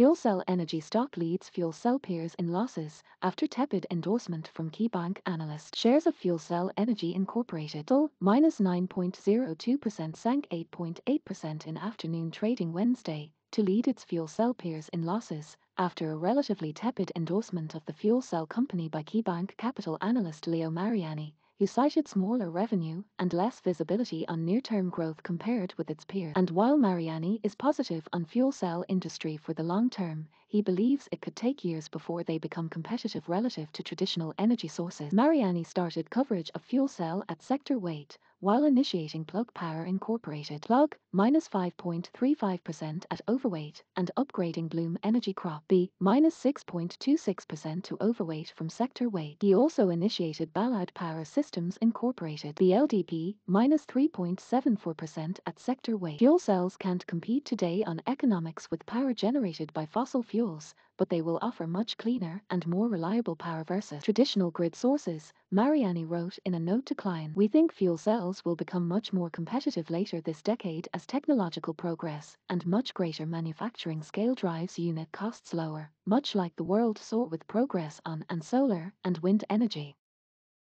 Fuel cell energy stock leads fuel cell peers in losses after tepid endorsement from KeyBank analyst. Shares of Fuel Cell Energy Incorporated minus 9.02% sank 8.8% in afternoon trading Wednesday to lead its fuel cell peers in losses after a relatively tepid endorsement of the fuel cell company by KeyBank capital analyst Leo Mariani who cited smaller revenue and less visibility on near-term growth compared with its peers. And while Mariani is positive on fuel cell industry for the long term, he believes it could take years before they become competitive relative to traditional energy sources. Mariani started coverage of fuel cell at sector weight while initiating Plug Power Incorporated Plug minus 5.35% at overweight and upgrading Bloom Energy Crop B minus 6.26% to overweight from sector weight. He also initiated Ballard Power Systems Incorporated BLDP, minus 3.74% at sector weight. Fuel cells can't compete today on economics with power generated by fossil fuels but they will offer much cleaner and more reliable power versus traditional grid sources, Mariani wrote in a note to Klein. We think fuel cells will become much more competitive later this decade as technological progress and much greater manufacturing scale drives unit costs lower, much like the world saw with progress on and solar and wind energy.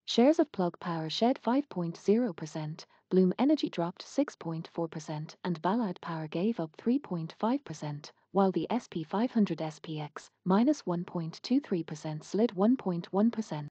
Shares of Plug Power shed 5.0%, Bloom Energy dropped 6.4% and Ballard Power gave up 3.5%, while the SP500 SPX minus 1.23% slid 1.1%.